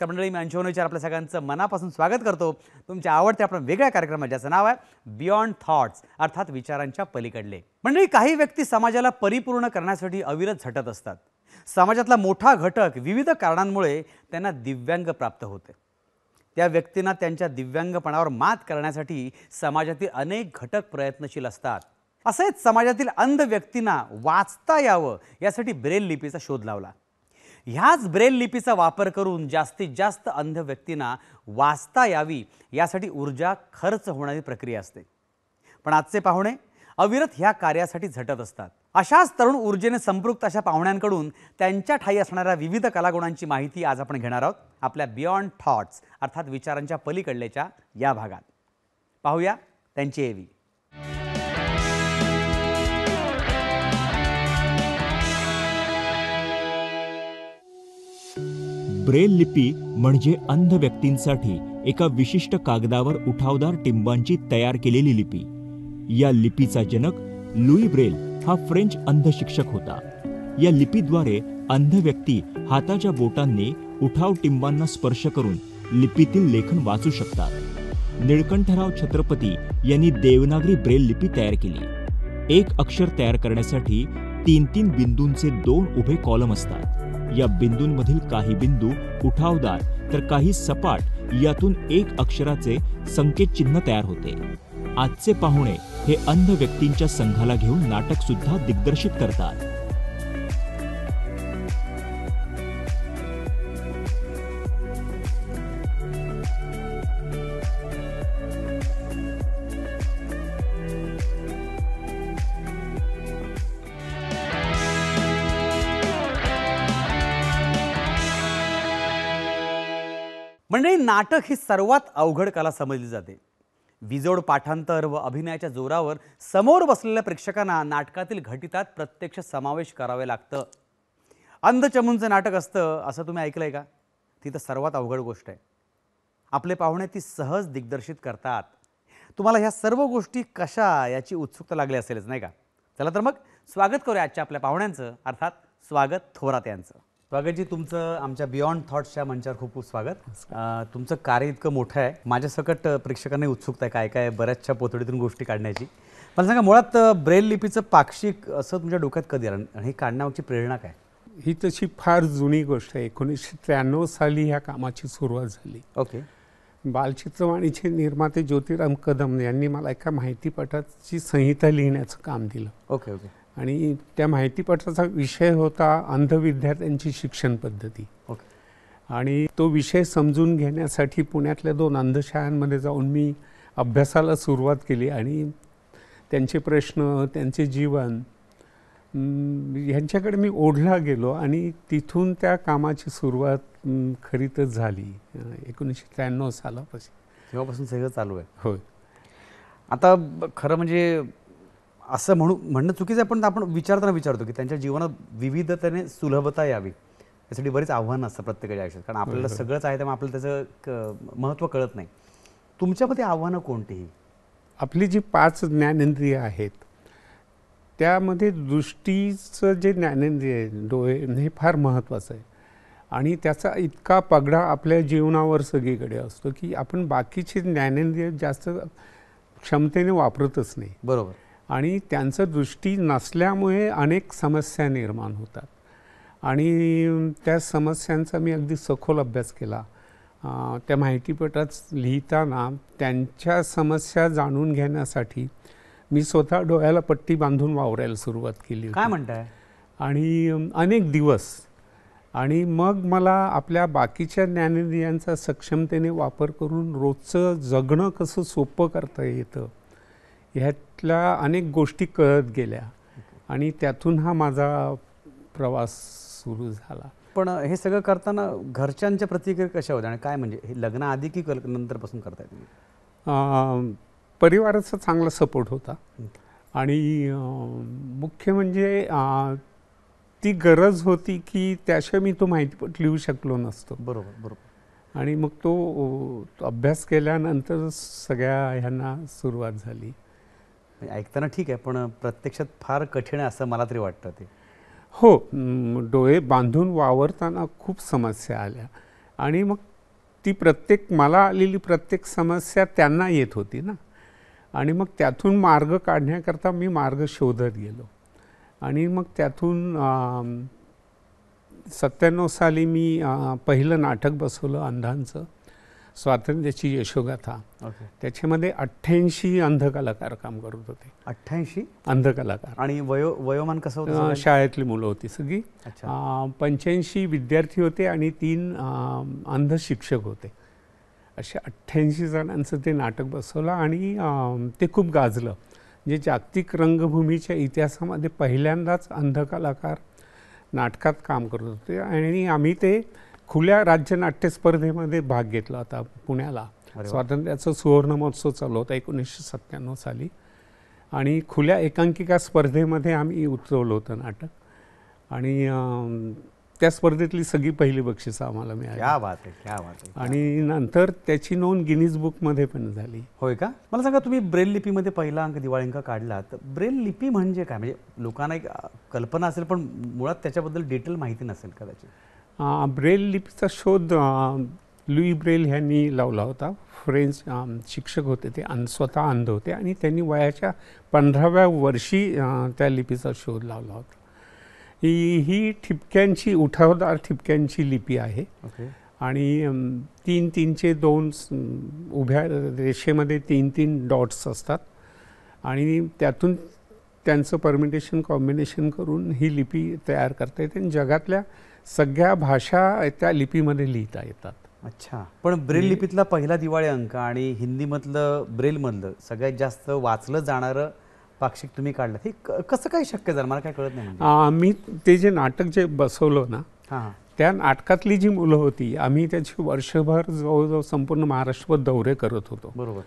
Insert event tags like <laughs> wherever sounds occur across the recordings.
नमस्कार मंडळी मी आपल्या सगळ्यांचं मनापासून स्वागत करतो तुमच्या आवडत्या आपण वेगळ्या कार्यक्रमात ज्याचं नाव आहे बियॉन्ड थॉट्स अर्थात विचारांच्या पलीकडले मंडळी काही व्यक्ती समाजाला परिपूर्ण करण्यासाठी अविरत झटत असतात समाजातला मोठा घटक विविध कारणांमुळे त्यांना दिव्यांग प्राप्त होते त्या व्यक्तींना त्यांच्या दिव्यांगपणावर मात करण्यासाठी समाजातील अनेक घटक प्रयत्नशील असतात असेच समाजातील अंध व्यक्तींना वाचता यावं यासाठी ब्रेल लिपीचा शोध लावला ह्याच ब्रेल लिपीचा वापर करून जास्तीत जास्त अंध व्यक्तींना वाचता यावी यासाठी ऊर्जा खर्च होणारी प्रक्रिया असते पण आजचे पाहुणे अविरत ह्या कार्यासाठी झटत असतात अशाच तरुण ऊर्जेने संपृक्त अशा पाहुण्यांकडून त्यांच्या ठाई असणाऱ्या विविध कलागुणांची माहिती आज आपण घेणार आहोत आपल्या बियॉन्ड थॉट्स अर्थात विचारांच्या पलीकडल्याच्या या भागात पाहूया त्यांची एवी ब्रेल लिपी म्हणजे अंध व्यक्तींसाठी एका विशिष्ट कागदावर उठावदार टिंबांची तयार केलेली लिपी या लिपीचा जनक लुई ब्रेल हा फ्रेंच अंध शिक्षक होता या लिपीद्वारे अंध व्यक्ती हाताच्या बोटांनी उठाव टिंबांना स्पर्श करून लिपीतील लेखन वाचू शकतात निळकंठराव छत्रपती यांनी देवनागरी ब्रेल लिपी तयार केली एक अक्षर तयार करण्यासाठी तीन तीन बिंदूंचे दोन उभे कॉलम असतात या बिंदूंमधील काही बिंदू उठावदार तर काही सपाट यातून एक अक्षराचे संकेत चिन्ह तयार होते आजचे पाहुणे हे अंध व्यक्तींच्या संघाला घेऊन नाटक सुद्धा दिग्दर्शित करतात म्हणजे नाटक ही सर्वात अवघड कला समजली जाते विजोड पाठांतर व अभिनयाच्या जोरावर समोर बसलेल्या प्रेक्षकांना नाटकातील घटितात प्रत्यक्ष समावेश करावे लागतं अंधचमूंचं नाटक असतं असं तुम्ही ऐकलं आहे का ती तर सर्वात अवघड गोष्ट आहे आपले पाहुणे ती सहज दिग्दर्शित करतात तुम्हाला ह्या सर्व गोष्टी कशा याची उत्सुकता लागली असेलच नाही का चला तर मग स्वागत करूया आजच्या आपल्या पाहुण्यांचं अर्थात स्वागत थोरात यांचं स्वागतजी तुमचं आमच्या बियॉन्ड थॉट्सच्या मंचावर खूप खूप स्वागत तुमचं कार्य इतकं मोठं आहे माझ्या सकट प्रेक्षकांना उत्सुकता आहे काय काय बऱ्याचशा पोतडीतून गोष्टी काढण्याची मला सांगा मुळात ब्रेल लिपीचं पाक्षिक असं तुमच्या डोक्यात कधी आलं आणि हे काढण्याची प्रेरणा काय ही तशी फार जुनी गोष्ट आहे एकोणीसशे त्र्याण्णव साली ह्या कामाची सुरुवात झाली ओके बालचित्रवाणीचे निर्माते ज्योतिराम कदम यांनी मला एका माहितीपटाची संहिता लिहिण्याचं काम दिलं ओके ओके आणि त्या माहितीपटाचा विषय होता अंध विद्यार्थ्यांची शिक्षण पद्धती ओके आणि तो विषय समजून घेण्यासाठी पुण्यातल्या दोन अंधशाळांमध्ये जाऊन मी अभ्यासाला सुरुवात केली आणि त्यांचे प्रश्न त्यांचे जीवन ह्यांच्याकडे मी ओढला गेलो आणि तिथून त्या कामाची सुरुवात खरीतच झाली एकोणीसशे त्र्याण्णव सालापासून तेव्हापासून सगळं चालू आहे होय आता खरं म्हणजे असं म्हणू म्हणणं चुकीचं आहे पण आपण विचारताना विचारतो की त्यांच्या जीवनात विविधतेने सुलभता यावी यासाठी बरीच आव्हानं असतं प्रत्येकाच्या आयुष्यात कारण आपल्याला सगळंच आहे त्यामुळे आपल्याला त्याचं महत्त्व कळत नाही तुमच्यामध्ये आव्हानं कोणतीही आपली जी पाच ज्ञानेंद्रिय आहेत त्यामध्ये दृष्टीचं जे ज्ञानेंद्रिय आहे डोळे हे फार महत्त्वाचं आहे आणि त्याचा इतका पगडा आपल्या जीवनावर सगळीकडे असतो की आपण बाकीचे ज्ञानेंद्रिय जास्त क्षमतेने वापरतच नाही बरोबर आणि त्यांचं दृष्टी नसल्यामुळे अनेक समस्या निर्माण होतात आणि त्या समस्यांचा मी अगदी सखोल अभ्यास केला त्या माहितीपटात लिहिताना त्यांच्या समस्या जाणून घेण्यासाठी मी स्वतः डोळ्याला पट्टी बांधून वावरायला सुरुवात केली काय म्हणताय आणि अनेक दिवस आणि मग मला आपल्या बाकीच्या ज्ञानेंद्रियांचा सक्षमतेने वापर करून रोजचं जगणं कसं सोपं करता येतं ह्यातल्या अनेक गोष्टी कळत गेल्या आणि त्यातून हा माझा प्रवास सुरू झाला पण हे सगळं करताना घरच्यांच्या प्रतिक्रिया कशा होत्या आणि काय म्हणजे हे आधी की कल नंतरपासून करताय तुम्ही परिवाराचा चांगला सपोर्ट होता आणि मुख्य म्हणजे ती गरज होती की त्याशिवाय मी तो माहितीपट लिहू शकलो नसतो बरोबर बरोबर आणि मग तो अभ्यास केल्यानंतर सगळ्या ह्यांना सुरुवात झाली म्हणजे ऐकताना ठीक आहे पण प्रत्यक्षात फार कठीण आहे असं मला तरी वाटतं ते हो डोळे बांधून वावरताना खूप समस्या आल्या आणि मग ती प्रत्येक मला आलेली प्रत्येक समस्या त्यांना येत होती ना आणि मग त्यातून मार्ग काढण्याकरता मी मार्ग शोधत गेलो आणि मग त्यातून सत्त्याण्णव साली मी पहिलं नाटक बसवलं अंधांचं स्वातंत्र्याची यशोगाथा त्याच्यामध्ये अठ्ठ्याऐंशी अंध कलाकार काम करत होते अठ्ठ्याऐंशी अंध कलाकार आणि वयो वयोमान कसं होतं शाळेतली मुलं होती सगळी पंच्याऐंशी विद्यार्थी होते आणि तीन अंध शिक्षक होते असे अठ्ठ्याऐंशी जणांचं ते नाटक बसवलं आणि ते खूप गाजलं म्हणजे जागतिक रंगभूमीच्या इतिहासामध्ये पहिल्यांदाच अंध कलाकार नाटकात काम करत होते आणि आम्ही ते खुल्या नाट्य स्पर्धेमध्ये भाग घेतला होता पुण्याला स्वातंत्र्याचा सुवर्ण महोत्सव चालू होता एकोणीसशे सत्त्याण्णव साली आणि खुल्या एकांकिका स्पर्धेमध्ये आम्ही उतरवलं होतं नाटक आणि त्या स्पर्धेतली सगळी पहिली बक्षिसं आम्हाला मिळाली क्या बात आहे बात आहे आणि नंतर त्याची नोंद गिनीज बुकमध्ये पण झाली होय का मला सांगा तुम्ही ब्रेल लिपीमध्ये पहिला अंक दिवाळी अंक काढला तर ब्रेल लिपी म्हणजे काय म्हणजे लोकांना एक कल्पना असेल पण मुळात त्याच्याबद्दल डिटेल माहिती नसेल कदाचित ब्रेल लिपीचा शोध लुई ब्रेल ह्यांनी लावला होता फ्रेंच शिक्षक होते ते अन स्वतः अंध होते आणि त्यांनी वयाच्या पंधराव्या वर्षी त्या लिपीचा शोध लावला होता ही ही ठिपक्यांची उठावदार ठिपक्यांची लिपी आहे आणि तीन तीनचे दोन उभ्या रेषेमध्ये तीन तीन डॉट्स असतात आणि त्यातून त्यांचं परमिटेशन कॉम्बिनेशन करून ही लिपी तयार करता येते आणि जगातल्या सगळ्या भाषा त्या लिपीमध्ये लिहिता येतात अच्छा पण ब्रेल लिपीतला पहिला दिवाळी अंक आणि हिंदीमधलं ब्रेलमधलं सगळ्यात जास्त वाचलं जाणारं पाक्षिक तुम्ही काढलं हे कसं काय शक्य झालं मला काय कळत नाही आम्ही म्हणजे. ते जे नाटक जे बसवलं ना हां त्या नाटकातली जी मुलं होती आम्ही त्याची वर्षभर जवळजवळ संपूर्ण महाराष्ट्रभर दौरे करत होतो बरोबर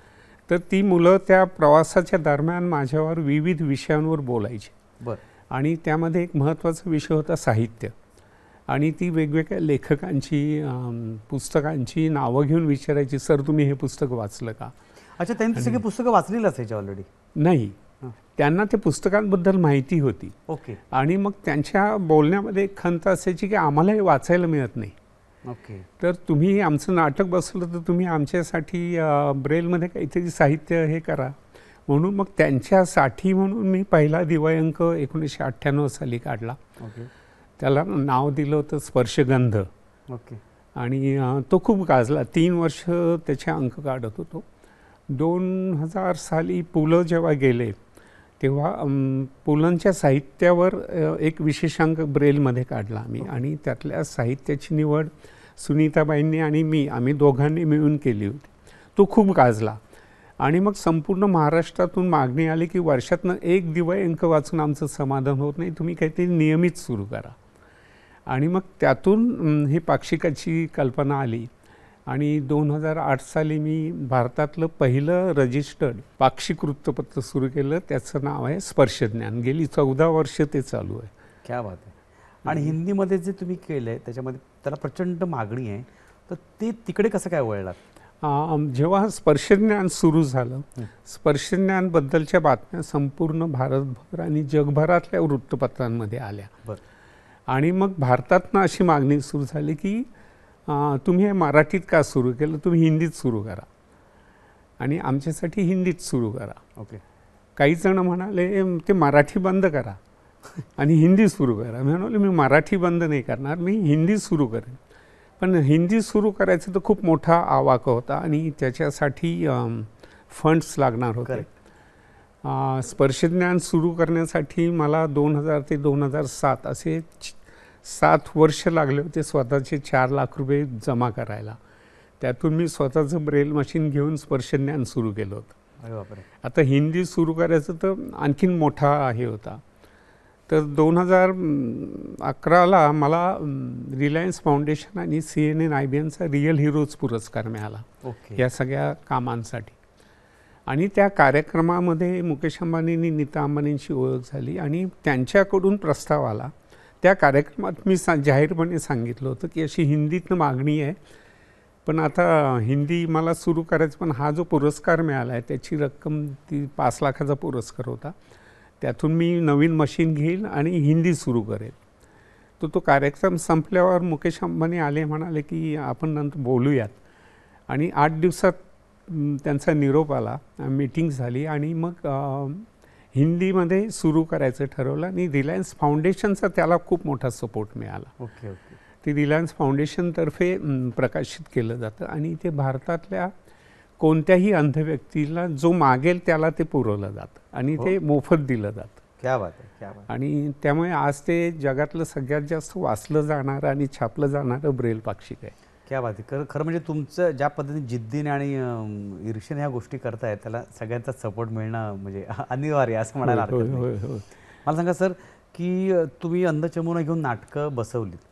तर ती मुलं त्या प्रवासाच्या दरम्यान माझ्यावर विविध विषयांवर बोलायची बरं आणि त्यामध्ये एक महत्त्वाचा विषय होता साहित्य आणि ती वेगवेगळ्या लेखकांची पुस्तकांची नावं घेऊन विचारायची सर तुम्ही हे पुस्तक वाचलं का अच्छा त्यांनी सगळी पुस्तकं वाचलेलं असायची ऑलरेडी नाही त्यांना ते पुस्तकांबद्दल माहिती होती ओके आणि मग त्यांच्या बोलण्यामध्ये एक खंत असायची की आम्हाला हे वाचायला मिळत नाही ओके तर तुम्ही आमचं नाटक बसलं तर तुम्ही आमच्यासाठी ब्रेलमध्ये काहीतरी साहित्य हे करा म्हणून मग त्यांच्यासाठी म्हणून मी पहिला दिवाळी अंक एकोणीसशे अठ्ठ्याण्णव साली काढला ओके त्याला नाव दिलं होतं स्पर्शगंध ओके आणि तो खूप गाजला तीन वर्ष त्याचे अंक काढत होतो दोन हजार साली पुलं जेव्हा गेले तेव्हा पुलंच्या साहित्यावर एक विशेषांक ब्रेलमध्ये काढला आम्ही आणि त्यातल्या साहित्याची निवड सुनीताबाईंनी आणि मी आम्ही दोघांनी मिळून केली होती तो खूप गाजला आणि मग संपूर्ण महाराष्ट्रातून मागणी आली की वर्षातनं एक दिवस अंक वाचून आमचं समाधान होत नाही तुम्ही काहीतरी नियमित सुरू करा आणि मग त्यातून ही पाक्षिकाची कल्पना आली आणि दोन हजार आठ साली मी भारतातलं पहिलं रजिस्टर्ड पाक्षिक वृत्तपत्र सुरू केलं त्याचं नाव आहे स्पर्शज्ञान गेली चौदा वर्ष ते चालू आहे क्या बात आहे आणि हिंदीमध्ये जे तुम्ही केलं आहे त्याच्यामध्ये त्याला प्रचंड मागणी आहे तर ते तिकडे कसं काय वळलात जेव्हा स्पर्शज्ञान सुरू झालं स्पर्शज्ञानबद्दलच्या बातम्या संपूर्ण भारतभर आणि जगभरातल्या वृत्तपत्रांमध्ये आल्या बरं आणि मग भारतातनं अशी मागणी सुरू झाली की तुम्ही हे मराठीत का सुरू केलं तुम्ही हिंदीत सुरू करा आणि आमच्यासाठी हिंदीत सुरू करा ओके काही जण म्हणाले ते मराठी बंद करा आणि हिंदी सुरू करा म्हणाले मी मराठी बंद नाही करणार मी हिंदी सुरू करेन पण हिंदी सुरू करायचं तर खूप मोठा आवाक होता आणि त्याच्यासाठी फंड्स लागणार होते स्पर्शज्ञान सुरू करण्यासाठी मला दोन हजार ते दोन हजार सात असे सात वर्ष लागले होते स्वतःचे चार लाख रुपये जमा करायला त्यातून मी स्वतःचं ब्रेल मशीन घेऊन स्पर्शज्ञान सुरू केलं होतं आता हिंदी सुरू करायचं तर आणखीन मोठा आहे होता तर दोन हजार अकराला मला रिलायन्स फाउंडेशन आणि C N N I B एनचा रिअल हिरोज पुरस्कार मिळाला या सगळ्या कामांसाठी आणि त्या कार्यक्रमामध्ये मुकेश अंबानींनी नीता अंबानींशी ओळख झाली आणि त्यांच्याकडून प्रस्ताव आला त्या कार्यक्रमात मी सा जाहीरपणे सांगितलं होतं की अशी हिंदीतनं मागणी आहे पण आता हिंदी मला सुरू करायचं पण हा जो पुरस्कार मिळाला आहे त्याची रक्कम ती पाच लाखाचा पुरस्कार होता त्यातून मी नवीन मशीन घेईल आणि हिंदी सुरू करेल तर तो, तो कार्यक्रम संपल्यावर मुकेश अंबानी आले म्हणाले की आपण नंतर बोलूयात आणि आठ दिवसात त्यांचा निरोप आला मीटिंग झाली आणि मग हिंदीमध्ये सुरू करायचं ठरवलं आणि रिलायन्स फाउंडेशनचा त्याला खूप मोठा सपोर्ट मिळाला ओके ओके ते रिलायन्स फाउंडेशनतर्फे प्रकाशित केलं जातं आणि ते भारतातल्या कोणत्याही अंध व्यक्तीला जो मागेल त्याला ते पुरवलं जातं आणि हो. ते मोफत दिलं जातं क्या बात क्या बात आणि त्यामुळे आज ते जगातलं सगळ्यात जास्त वाचलं जाणारं आणि छापलं जाणारं ब्रेल पाक्षिक आहे क्या बात खरं खरं म्हणजे तुमचं ज्या पद्धतीने जिद्दीने आणि ईर्षेने ह्या गोष्टी करताय त्याला सगळ्यांचा सपोर्ट मिळणं म्हणजे <laughs> अनिवार्य असं म्हणायला मला सांगा सर की तुम्ही अंधचमून घेऊन नाटकं बसवलीत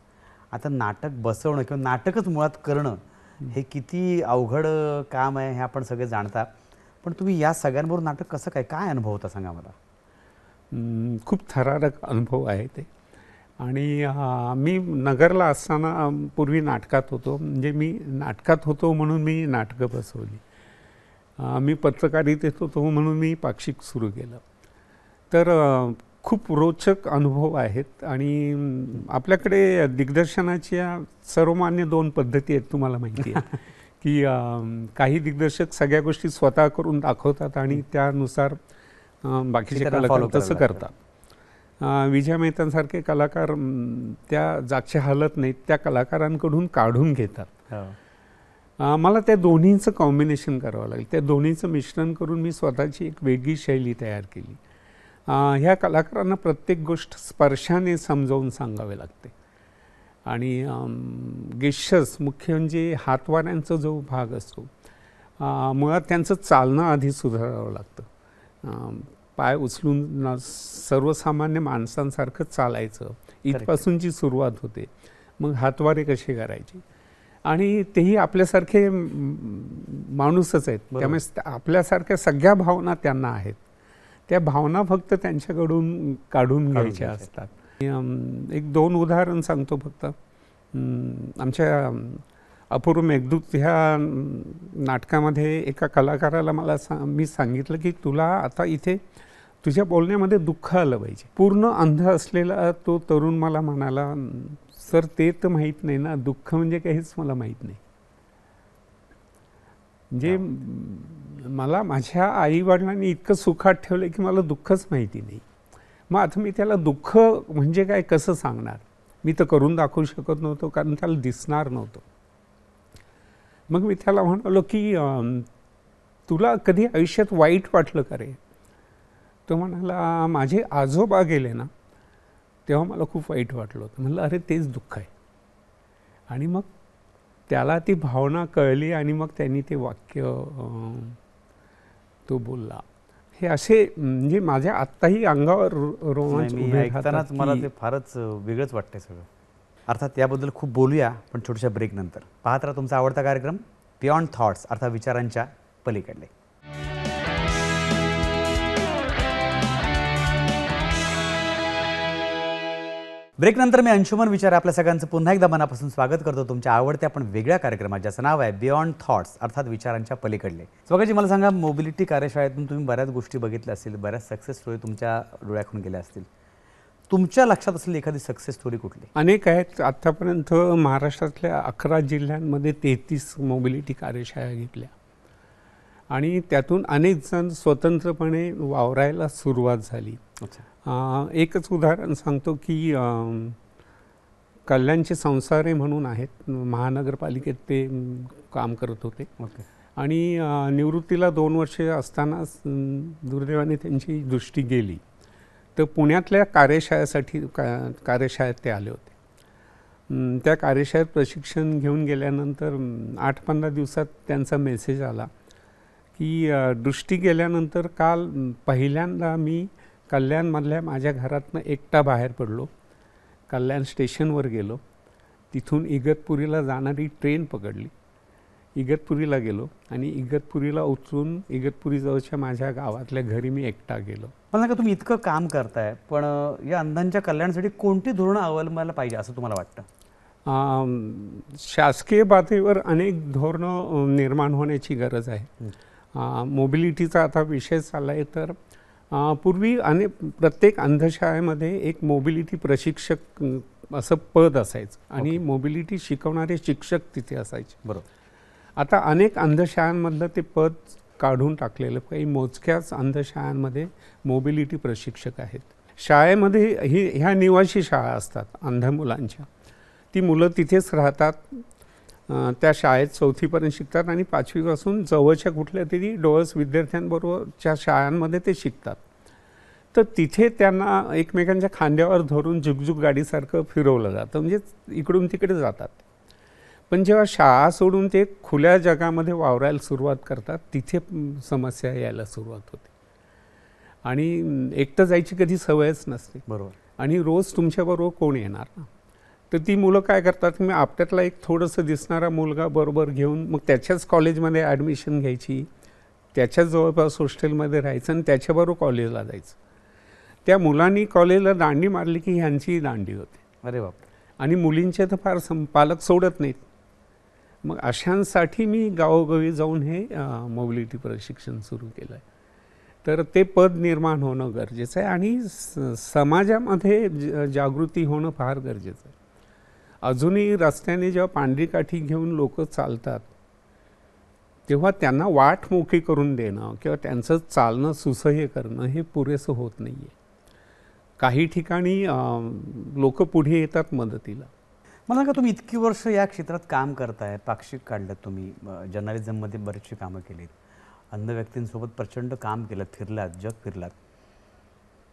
आता नाटक बसवणं किंवा नाटकच मुळात करणं हे किती अवघड काम आहे हे आपण सगळे जाणता पण तुम्ही या सगळ्यांबरोबर नाटक कसं काय काय अनुभव होता सांगा मला खूप थरारक अनुभव आहे ते आणि मी नगरला असताना पूर्वी नाटकात होतो म्हणजे मी नाटकात होतो म्हणून मी नाटकं बसवली मी पत्रकारितेत होतो म्हणून मी पाक्षिक सुरू केलं तर खूप रोचक अनुभव आहेत आणि आपल्याकडे दिग्दर्शनाच्या सर्वमान्य दोन पद्धती आहेत तुम्हाला माहिती आहे <laughs> की काही दिग्दर्शक सगळ्या गोष्टी स्वतः करून दाखवतात आणि त्यानुसार बाकीचे कलाकार तसं करतात विजय मेहतांसारखे कलाकार त्या जागच्या हालत नाहीत त्या कलाकारांकडून काढून घेतात हो. मला त्या दोन्हीचं कॉम्बिनेशन करावं लागेल त्या दोन्हीचं मिश्रण करून मी स्वतःची एक वेगळी शैली तयार केली ह्या कलाकारांना प्रत्येक गोष्ट स्पर्शाने समजावून सांगावे लागते आणि गेशस मुख्य म्हणजे हातवाऱ्यांचा जो भाग असतो मुळात त्यांचं चालणं आधी सुधारावं लागतं पाय उचलून सर्वसामान्य माणसांसारखं चालायचं इथपासूनची सुरुवात होते मग हातवारे कसे करायचे आणि तेही आपल्यासारखे माणूसच आहेत त्यामुळे आपल्यासारख्या सगळ्या भावना त्यांना आहेत त्या भावना फक्त त्यांच्याकडून काढून घ्यायच्या असतात एक दोन उदाहरण सांगतो फक्त आमच्या अपूर्व मेघदूत ह्या नाटकामध्ये एका कलाकाराला मला सा मी सांगितलं की तुला आता इथे तुझ्या बोलण्यामध्ये दुःख आलं पाहिजे पूर्ण अंध असलेला तो तरुण मला म्हणाला सर ते तर माहीत नाही ना दुःख म्हणजे काहीच मला माहीत नाही म्हणजे मला माझ्या आईवडिलांनी इतकं सुखात ठेवलं की मला दुःखच माहिती नाही मग आता मी त्याला दुःख म्हणजे काय कसं सांगणार मी तर करून दाखवू शकत नव्हतो कारण त्याला दिसणार नव्हतो मग मी त्याला म्हणालो की तुला कधी आयुष्यात वाईट वाटलं का रे तो म्हणाला माझे आजोबा गेले ना तेव्हा मला खूप वाईट वाटलं होतं म्हणलं अरे तेच दुःख आहे आणि मग त्याला ती भावना कळली आणि मग त्यांनी ते वाक्य तो बोलला हे असे म्हणजे माझ्या आत्ताही अंगावर रोमांच मला ते फारच वेगळंच वाटतंय सगळं अर्थात त्याबद्दल खूप बोलूया पण छोट्याशा ब्रेकनंतर पाहत राहा तुमचा आवडता कार्यक्रम बियॉन्ड थॉट्स अर्थात विचारांच्या पलीकडले ब्रेकनंतर मी अंशुमन विचार आपल्या सगळ्यांचं पुन्हा एकदा मनापासून स्वागत करतो तुमच्या आवडत्या पण वेगळ्या कार्यक्रमात ज्याचं नाव आहे बियॉन्ड थॉट्स अर्थात विचारांच्या पलीकडले जी मला सांगा मोबिलिटी कार्यशाळेतून तुम्ही बऱ्याच गोष्टी बघितल्या असतील बऱ्याच सक्सेस स्टोरी तुमच्या डोळ्याकडून गेल्या असतील तुमच्या लक्षात असलेली एखादी सक्सेस स्टोरी कुठली अनेक आहेत आत्तापर्यंत महाराष्ट्रातल्या अकरा जिल्ह्यांमध्ये तेहतीस मोबिलिटी कार्यशाळा घेतल्या आणि त्यातून अनेक जण स्वतंत्रपणे वावरायला सुरुवात झाली अच्छा एकच उदाहरण सांगतो की कल्याणचे संसारे म्हणून आहेत महानगरपालिकेत ते काम करत होते आणि निवृत्तीला दोन वर्षे असताना दुर्दैवाने त्यांची दृष्टी गेली तर पुण्यातल्या कार्यशाळेसाठी का कार्यशाळेत ते आले होते त्या कार्यशाळेत प्रशिक्षण घेऊन गेल्यानंतर आठ पंधरा दिवसात त्यांचा मेसेज आला की दृष्टी गेल्यानंतर काल पहिल्यांदा मी कल्याणमधल्या माझ्या घरातनं एकटा बाहेर पडलो कल्याण स्टेशनवर गेलो तिथून इगतपुरीला जाणारी ट्रेन पकडली इगतपुरीला गेलो आणि इगतपुरीला उतरून इगतपुरीजवळच्या माझ्या गावातल्या घरी मी एकटा गेलो मला का तुम्ही इतकं काम करताय पण या अंधांच्या कल्याणासाठी कोणती धोरणं अवलंबायला पाहिजे असं तुम्हाला वाटतं शासकीय पातळीवर अनेक धोरणं निर्माण होण्याची गरज आहे मोबिलिटीचा आता विषय चालला आहे तर पूर्वी अने प्रत्येक अंधशाळेमध्ये एक मोबिलिटी प्रशिक्षक असं पद असायचं आणि मोबिलिटी शिकवणारे शिक्षक तिथे असायचे बरोबर आता अनेक अंधशाळांमधलं ते पद काढून टाकलेलं काही मोजक्याच अंधशाळांमध्ये मोबिलिटी प्रशिक्षक आहेत शाळेमध्ये ही ह्या निवासी शाळा असतात अंध मुलांच्या ती मुलं तिथेच राहतात त्या शाळेत चौथीपर्यंत शिकतात आणि पाचवीपासून जवळच्या कुठल्या तरी डोळस विद्यार्थ्यांबरोबरच्या शाळांमध्ये ते शिकतात तर तिथे त्यांना एकमेकांच्या खांद्यावर धरून झुकझुक गाडीसारखं फिरवलं जातं म्हणजे इकडून तिकडे जातात पण जेव्हा शाळा सोडून ते खुल्या जगामध्ये वावरायला सुरुवात करतात तिथे समस्या यायला सुरुवात होते आणि एकटं जायची कधी सवयच नसते बरोबर आणि रोज तुमच्याबरोबर कोण येणार ना तर ती मुलं काय करतात मी आपट्यातला एक थोडंसं दिसणारा मुलगा बरोबर घेऊन मग त्याच्याच कॉलेजमध्ये ॲडमिशन घ्यायची त्याच्याच जवळपास हॉस्टेलमध्ये राहायचं आणि त्याच्याबरोबर कॉलेजला जायचं त्या मुलांनी कॉलेजला दांडी मारली की ह्यांचीही दांडी होते अरे बाप आणि मुलींचे तर फार सं पालक सोडत नाहीत मग अशांसाठी मी गावोगावी जाऊन हे मोबिलिटी प्रशिक्षण सुरू केलं आहे तर ते पद निर्माण होणं गरजेचं आहे आणि समाजामध्ये जागृती होणं फार गरजेचं आहे अजूनही रस्त्याने जेव्हा पांढरी काठी घेऊन लोक चालतात तेव्हा त्यांना वाट मोकळी करून देणं किंवा त्यांचं चालणं सुसह्य करणं हे पुरेसं होत नाही आहे काही ठिकाणी लोक पुढे येतात मदतीला मला का तुम्ही इतकी वर्ष या क्षेत्रात काम करताय पाक्षिक काढलं तुम्ही जर्नलिझममध्ये बरेचशी कामं केलीत अंध व्यक्तींसोबत प्रचंड काम केलं फिरलात जग फिरलात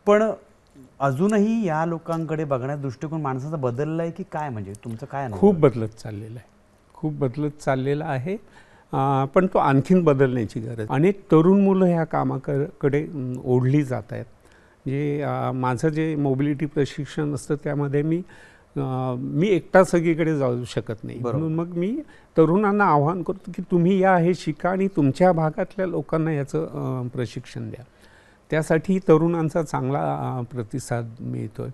पण अजूनही या लोकांकडे बघण्या दृष्टिकोन माणसाचा बदललं आहे की काय म्हणजे तुमचं काय खूप बदलत चाललेलं आहे खूप बदलत चाललेला आहे पण तो आणखीन बदलण्याची गरज अनेक तरुण मुलं ह्या कामाकडे ओढली जात आहेत जे माझं जे मोबिलिटी प्रशिक्षण असतं त्यामध्ये मी मी एकटा सगळीकडे जाऊ शकत नाही म्हणून मग मी तरुणांना आव्हान करतो की तुम्ही या हे शिका आणि तुमच्या भागातल्या लोकांना याचं प्रशिक्षण द्या त्यासाठी तरुणांचा चांगला प्रतिसाद मिळतो आहे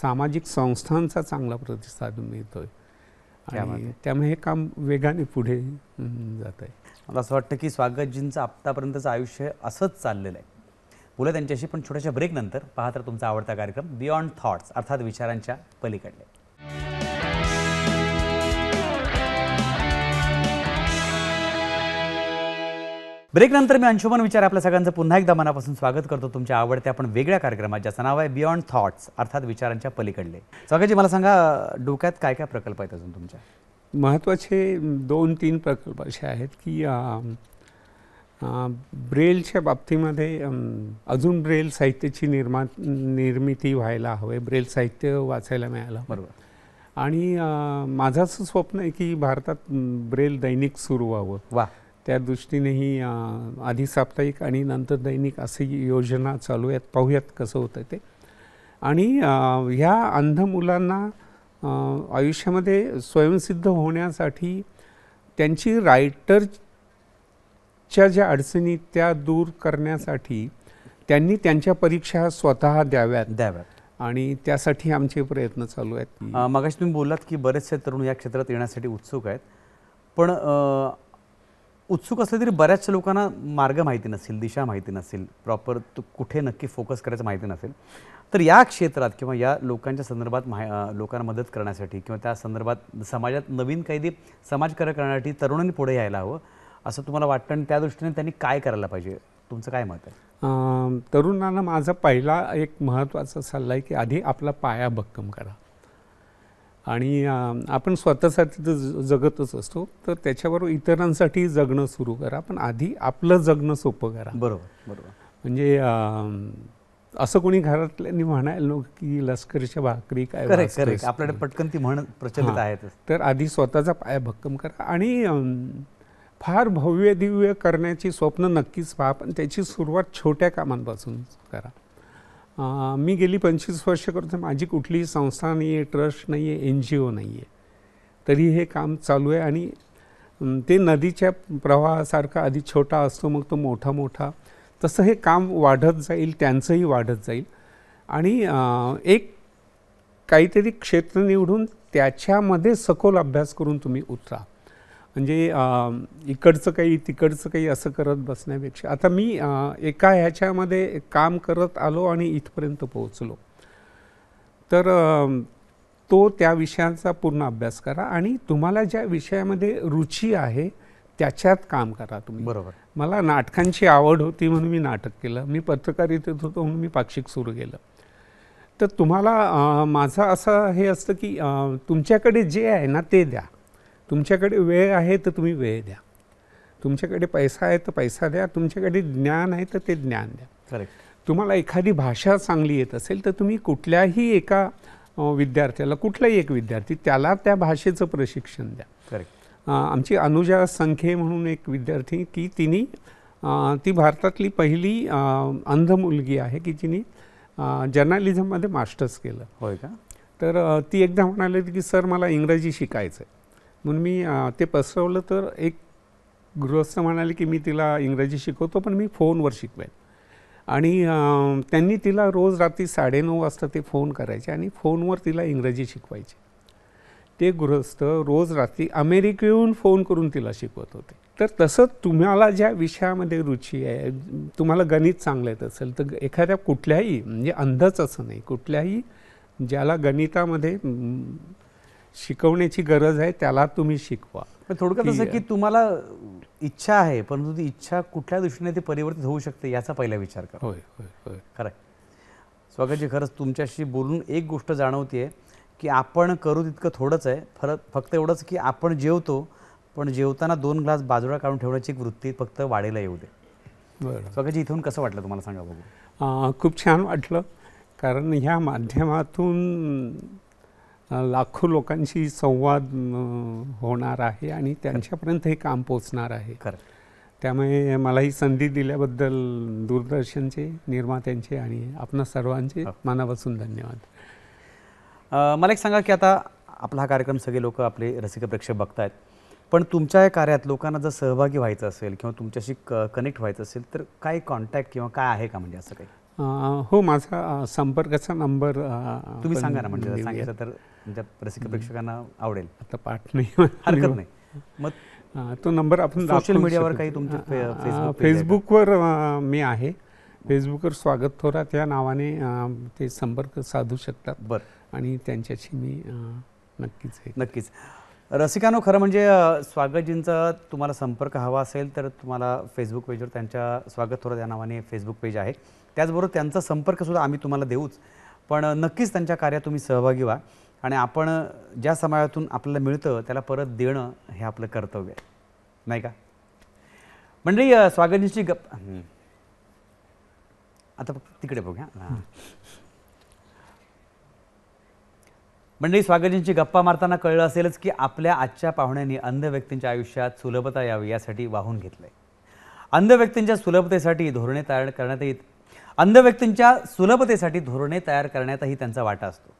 सामाजिक संस्थांचा चांगला प्रतिसाद मिळतो आहे त्यामुळे हे काम वेगाने पुढे जात आहे मला असं वाटतं की स्वागतजींचं आत्तापर्यंतचं आयुष्य असंच चाललेलं आहे बोला त्यांच्याशी पण छोट्याशा ब्रेकनंतर तर तुमचा आवडता कार्यक्रम बियॉन्ड थॉट्स अर्थात विचारांच्या पलीकडले ब्रेकनंतर मी अंशुमन विचार आपल्या सगळ्यांचं पुन्हा एकदा मनापासून स्वागत करतो तुमच्या आवडत्या आपण वेगळ्या कार्यक्रमात ज्याचं नाव आहे बियॉन्ड थॉट्स अर्थात विचारांच्या पलीकडले स्वागतजी मला सांगा डोक्यात काय काय प्रकल्प आहेत अजून तुमच्या महत्त्वाचे दोन तीन प्रकल्प असे आहेत की ब्रेलच्या बाबतीमध्ये अजून ब्रेल साहित्याची निर्मा निर्मिती व्हायला हवे ब्रेल साहित्य वाचायला मिळालं बरोबर आणि माझं असं स्वप्न आहे की भारतात ब्रेल दैनिक सुरू व्हावं वा त्या दृष्टीनेही आधी साप्ताहिक आणि नंतर दैनिक असे योजना चालू आहेत पाहूयात कसं होतं ते आणि ह्या अंध मुलांना आयुष्यामध्ये स्वयंसिद्ध होण्यासाठी त्यांची रायटरच्या ज्या अडचणी त्या दूर करण्यासाठी त्यांनी त्यांच्या परीक्षा स्वतः द्याव्यात द्याव्यात आणि त्यासाठी आमचे प्रयत्न चालू आहेत मगाशी तुम्ही बोललात की बरेचसे तरुण या क्षेत्रात येण्यासाठी उत्सुक आहेत पण उत्सुक असले तरी बऱ्याचशा लोकांना मार्ग माहिती नसेल दिशा माहिती नसेल प्रॉपर तो कुठे नक्की फोकस करायचं माहिती नसेल तर या क्षेत्रात किंवा या लोकांच्या संदर्भात माय लोकांना मदत करण्यासाठी किंवा त्या संदर्भात समाजात नवीन काहीतरी समाजकार्य करण्यासाठी तरुणांनी पुढे यायला हवं असं तुम्हाला वाटतं आणि त्या दृष्टीने त्यांनी काय करायला पाहिजे तुमचं काय मत आहे तरुणांना माझा पहिला एक महत्त्वाचा सल्ला आहे की आधी आपला पाया भक्कम करा आणि आपण स्वतःसाठी तर जगतच असतो तर त्याच्याबरोबर इतरांसाठी जगणं सुरू करा पण आधी आपलं जगणं सोपं करा बरोबर बरोबर म्हणजे असं कोणी घरातल्यांनी म्हणायला लोक की लष्करीच्या भाकरी काय आपल्याकडे पटकन ती म्हण प्रचलित आहे तर आधी स्वतःचा पाया भक्कम करा आणि फार भव्य दिव्य करण्याची स्वप्न नक्कीच पहा पण त्याची सुरुवात छोट्या कामांपासून करा मी गेली पंचवीस वर्ष करतो माझी कुठलीही संस्था नाही आहे ट्रस्ट नाही आहे एन जी ओ नाही आहे तरी हे काम चालू आहे आणि ते नदीच्या प्रवाहासारखा आधी छोटा असतो मग तो मोठा मोठा तसं हे काम वाढत जाईल त्यांचंही वाढत जाईल आणि एक काहीतरी क्षेत्र निवडून त्याच्यामध्ये सखोल अभ्यास करून तुम्ही उतरा म्हणजे इकडचं काही तिकडचं काही असं करत बसण्यापेक्षा आता मी एका ह्याच्यामध्ये काम करत आलो आणि इथपर्यंत पोहोचलो तर तो त्या विषयांचा पूर्ण अभ्यास करा आणि तुम्हाला ज्या विषयामध्ये रुची आहे त्याच्यात काम करा तुम्ही बरोबर मला नाटकांची आवड होती म्हणून मी नाटक केलं मी पत्रकारितेत होतो म्हणून मी पाक्षिक सुरू केलं तर तुम्हाला माझं असं हे असतं की तुमच्याकडे जे आहे ना ते द्या तुमच्याकडे वेळ आहे तर तुम्ही वेळ द्या तुमच्याकडे पैसा आहे तर पैसा द्या तुमच्याकडे ज्ञान आहे तर ते ज्ञान द्या करेक्ट तुम्हाला एखादी भाषा चांगली येत असेल तर तुम्ही कुठल्याही एका विद्यार्थ्याला कुठलाही एक विद्यार्थी त्याला त्या भाषेचं प्रशिक्षण द्या करेक्ट आमची अनुजा संखे म्हणून एक विद्यार्थी की तिने ती भारतातली पहिली अंध मुलगी आहे की तिने जर्नालिझममध्ये मास्टर्स केलं होय का तर ती एकदा म्हणाली की सर मला इंग्रजी शिकायचं आहे म्हणून मी ते पसरवलं तर एक गृहस्थ म्हणाले की मी तिला इंग्रजी शिकवतो पण मी फोनवर शिकवेन आणि त्यांनी तिला रोज रात्री साडेनऊ वाजता ते फोन करायचे आणि फोनवर तिला इंग्रजी शिकवायचे ते गृहस्थ रोज रात्री अमेरिकेहून फोन करून तिला शिकवत होते तर तसं तुम्हाला ज्या विषयामध्ये रुची आहे तुम्हाला गणित चांगलं येत असेल तर एखाद्या कुठल्याही म्हणजे अंधच असं नाही कुठल्याही ज्याला गणितामध्ये शिकवण्याची गरज आहे त्याला तुम्ही शिकवा थोडक्यात असं की तुम्हाला इच्छा आहे परंतु ती इच्छा कुठल्या दृष्टीने ते परिवर्तित होऊ शकते याचा पहिला विचार करा होय होय होय खरं स्वागतजी खरंच तुमच्याशी बोलून एक गोष्ट जाणवते की आपण करू तितकं थोडंच आहे फरक फक्त एवढंच की आपण जेवतो पण जेवताना दोन ग्लास बाजूला काढून ठेवण्याची एक वृत्ती फक्त वाढीला येऊ दे बरं स्वागतजी इथून कसं वाटलं तुम्हाला सांगा बघू खूप छान वाटलं कारण ह्या माध्यमातून लाखो लोकांशी संवाद होणार आहे आणि त्यांच्यापर्यंत हे काम पोचणार आहे त्यामुळे मला ही संधी दिल्याबद्दल दूरदर्शनचे निर्मात्यांचे आणि आपणा सर्वांचे हो. मनापासून धन्यवाद मला एक सांगा की आता आपला हा कार्यक्रम सगळे लोक आपले रसिक प्रेक्षक बघतायत पण तुमच्या या कार्यात लोकांना जर सहभागी व्हायचं असेल किंवा तुमच्याशी कनेक्ट व्हायचं असेल तर काय कॉन्टॅक्ट किंवा काय आहे का म्हणजे असं काही हो माझा संपर्काचा नंबर तुम्ही सांगा ना म्हणजे सांगितलं तर रसिक प्रेक्षकांना आवडेल आता पाठ नाही हरकत नाही मग तो नंबर आपण सोशल मीडियावर काही तुमच्या फेसबुकवर मी आहे फेसबुकवर स्वागत थोरा या नावाने ते संपर्क साधू शकतात बर आणि त्यांच्याशी मी नक्कीच आहे नक्कीच रसिकानो खरं म्हणजे स्वागतजींचा तुम्हाला संपर्क हवा असेल तर तुम्हाला फेसबुक पेजवर त्यांच्या स्वागत थोरात त्या नावाने फेसबुक पेज आहे त्याचबरोबर त्यांचा संपर्कसुद्धा आम्ही तुम्हाला देऊच पण नक्कीच त्यांच्या कार्यात तुम्ही सहभागी व्हा आणि आपण ज्या समाजातून आपल्याला मिळतं त्याला परत देणं हे आपलं कर्तव्य आहे नाही का मंडळी स्वागतनीची गप आता तिकडे बघूया मंडळी स्वागतजींची गप्पा मारताना कळलं असेलच की आपल्या आजच्या पाहुण्यांनी अंध व्यक्तींच्या आयुष्यात सुलभता यावी यासाठी वाहून घेतलंय अंध व्यक्तींच्या सुलभतेसाठी धोरणे तयार करण्यात येत अंध व्यक्तींच्या सुलभतेसाठी धोरणे तयार करण्यातही त्यांचा वाटा असतो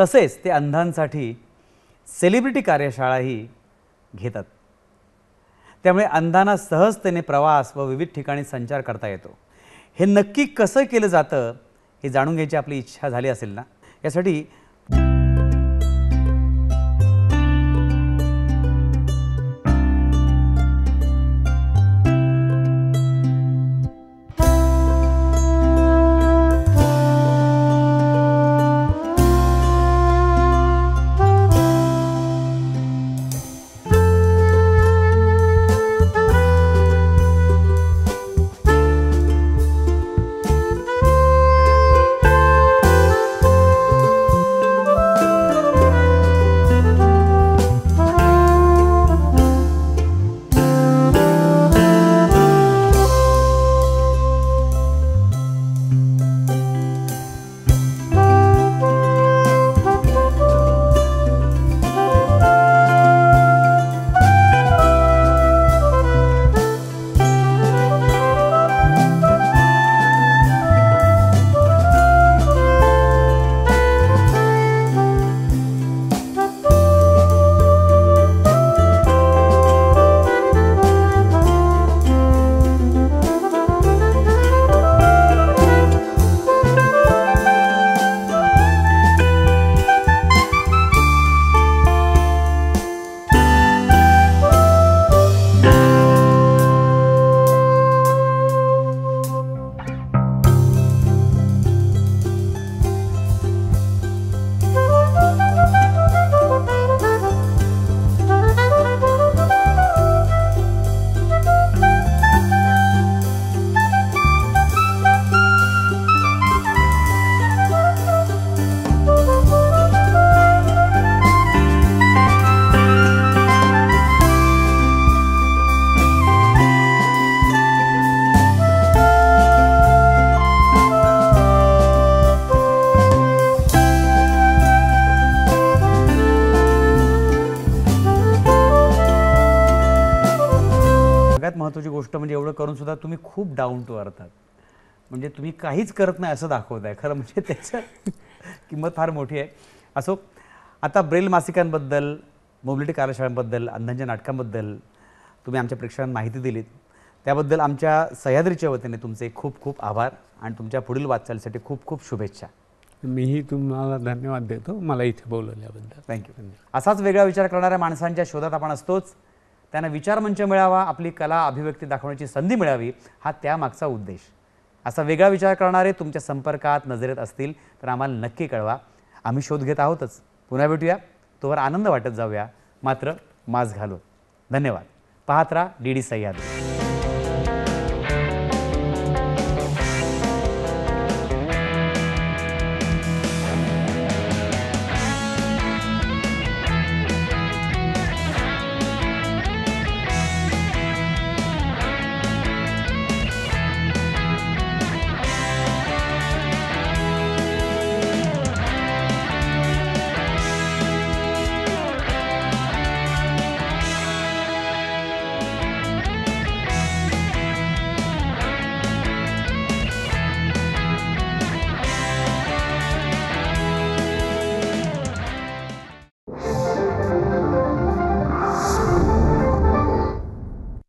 तसेच ते अंधांसाठी सेलिब्रिटी कार्यशाळाही घेतात त्यामुळे अंधांना सहजतेने प्रवास व विविध ठिकाणी संचार करता येतो हे नक्की कसं केलं जातं हे जाणून घ्यायची आपली इच्छा झाली असेल ना यासाठी सुद्धा तुम्ही खूप डाऊन टू अर्थात म्हणजे तुम्ही काहीच करत नाही असं दाखवत आहे खरं म्हणजे त्याचं <laughs> किंमत फार मोठी आहे असो आता ब्रेल मासिकांबद्दल मोबिलिटी कार्यशाळांबद्दल अंधांच्या नाटकांबद्दल तुम्ही आमच्या प्रेक्षकांना माहिती दिलीत त्याबद्दल आमच्या सह्याद्रीच्या वतीने तुमचे खूप खूप आभार आणि तुमच्या पुढील वाटचालीसाठी खूप खूप शुभेच्छा मीही तुम्हाला धन्यवाद देतो मला इथे बोलवल्याबद्दल थँक्यू असाच वेगळा विचार करणाऱ्या माणसांच्या शोधात आपण असतोच त्यांना विचारमंच मिळावा आपली कला अभिव्यक्ती दाखवण्याची संधी मिळावी हा त्यामागचा उद्देश असा वेगळा विचार करणारे तुमच्या संपर्कात नजरेत असतील तर आम्हाला नक्की कळवा आम्ही शोध घेत आहोतच पुन्हा भेटूया तोवर आनंद वाटत जाऊया मात्र मास घालो धन्यवाद पाहत राहा डी डी सह्याद्री